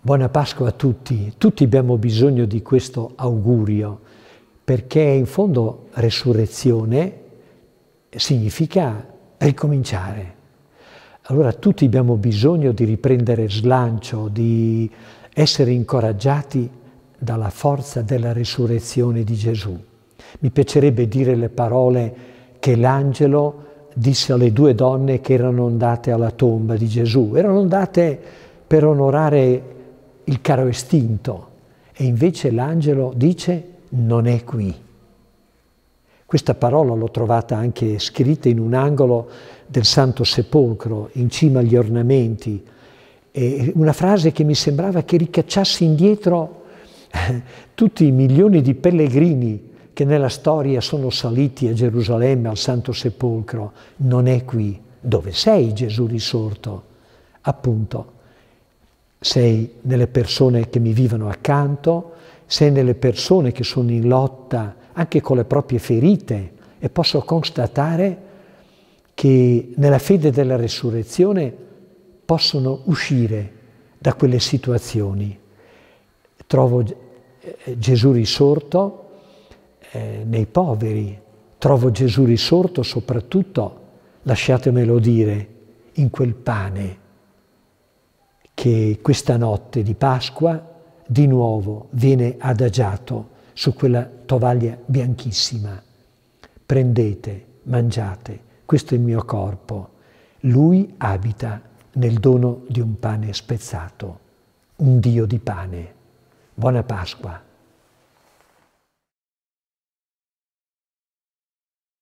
Buona Pasqua a tutti. Tutti abbiamo bisogno di questo augurio perché in fondo resurrezione significa ricominciare. Allora tutti abbiamo bisogno di riprendere slancio, di essere incoraggiati dalla forza della resurrezione di Gesù. Mi piacerebbe dire le parole che l'angelo disse alle due donne che erano andate alla tomba di Gesù. Erano andate per onorare il caro estinto E invece l'angelo dice non è qui. Questa parola l'ho trovata anche scritta in un angolo del Santo Sepolcro, in cima agli ornamenti, e una frase che mi sembrava che ricacciasse indietro tutti i milioni di pellegrini che nella storia sono saliti a Gerusalemme, al Santo Sepolcro. Non è qui. Dove sei Gesù risorto? Appunto sei nelle persone che mi vivono accanto, sei nelle persone che sono in lotta anche con le proprie ferite e posso constatare che nella fede della resurrezione possono uscire da quelle situazioni. Trovo eh, Gesù risorto eh, nei poveri, trovo Gesù risorto soprattutto, lasciatemelo dire, in quel pane che questa notte di Pasqua di nuovo viene adagiato su quella tovaglia bianchissima. Prendete, mangiate, questo è il mio corpo. Lui abita nel dono di un pane spezzato, un Dio di pane. Buona Pasqua.